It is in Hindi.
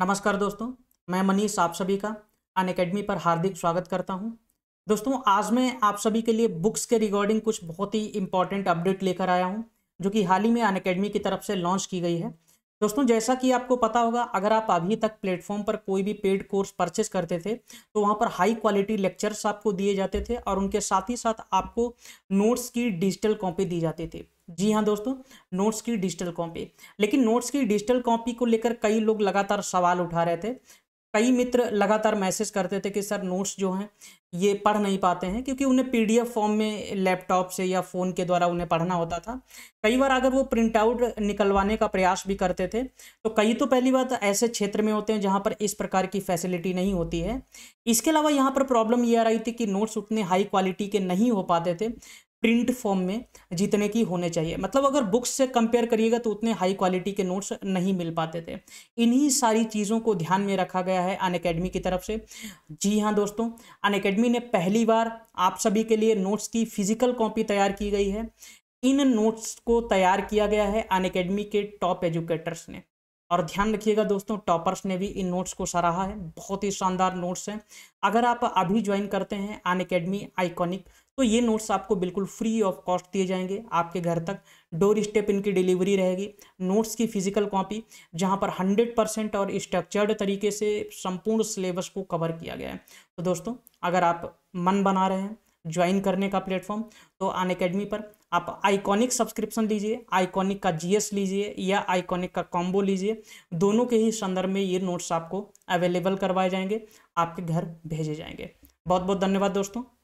नमस्कार दोस्तों मैं मनीष आप सभी का अन अकेडमी पर हार्दिक स्वागत करता हूं दोस्तों आज मैं आप सभी के लिए बुक्स के रिगार्डिंग कुछ बहुत ही इंपॉर्टेंट अपडेट लेकर आया हूं जो कि हाल ही में अन अकेडमी की तरफ से लॉन्च की गई है दोस्तों जैसा कि आपको पता होगा अगर आप अभी तक प्लेटफॉर्म पर कोई भी पेड कोर्स परचेस करते थे तो वहाँ पर हाई क्वालिटी लेक्चर्स आपको दिए जाते थे और उनके साथ ही साथ आपको नोट्स की डिजिटल कॉपी दी जाती थी जी हाँ दोस्तों नोट्स की डिजिटल कॉपी लेकिन नोट्स की डिजिटल कॉपी को लेकर कई लोग लगातार सवाल उठा रहे थे कई मित्र लगातार मैसेज करते थे कि सर नोट्स जो हैं ये पढ़ नहीं पाते हैं क्योंकि उन्हें पीडीएफ फॉर्म में लैपटॉप से या फ़ोन के द्वारा उन्हें पढ़ना होता था कई बार अगर वो प्रिंट आउट निकलवाने का प्रयास भी करते थे तो कई तो पहली बात ऐसे क्षेत्र में होते हैं जहाँ पर इस प्रकार की फैसिलिटी नहीं होती है इसके अलावा यहाँ पर प्रॉब्लम ये आ रही थी कि नोट्स उतने हाई क्वालिटी के नहीं हो पाते थे प्रिंट फॉर्म में जितने की होने चाहिए मतलब अगर बुक्स से कंपेयर करिएगा तो उतने हाई क्वालिटी के नोट्स नहीं मिल पाते थे इन्हीं सारी चीज़ों को ध्यान में रखा गया है अन अकेडमी की तरफ से जी हाँ दोस्तों अन अकेडमी ने पहली बार आप सभी के लिए नोट्स की फिजिकल कॉपी तैयार की गई है इन नोट्स को तैयार किया गया है अन अकेडमी के टॉप एजुकेटर्स ने और ध्यान रखिएगा दोस्तों टॉपर्स ने भी इन नोट्स को सराहा है बहुत ही शानदार नोट्स हैं अगर आप अभी ज्वाइन करते हैं अन अकेडमी आइकॉनिक तो ये नोट्स आपको बिल्कुल फ्री ऑफ कॉस्ट दिए जाएंगे आपके घर तक डोर स्टेप इनकी डिलीवरी रहेगी नोट्स की फिजिकल कॉपी जहाँ पर हंड्रेड परसेंट और स्ट्रक्चर्ड तरीके से संपूर्ण सिलेबस को कवर किया गया है तो दोस्तों अगर आप मन बना रहे हैं ज्वाइन करने का प्लेटफॉर्म तो अन अकेडमी पर आप आइकॉनिक सब्सक्रिप्शन लीजिए आइकॉनिक का जीएस लीजिए या आइकॉनिक का कॉम्बो लीजिए दोनों के ही संदर्भ में ये नोट्स आपको अवेलेबल करवाए जाएंगे आपके घर भेजे जाएंगे बहुत बहुत धन्यवाद दोस्तों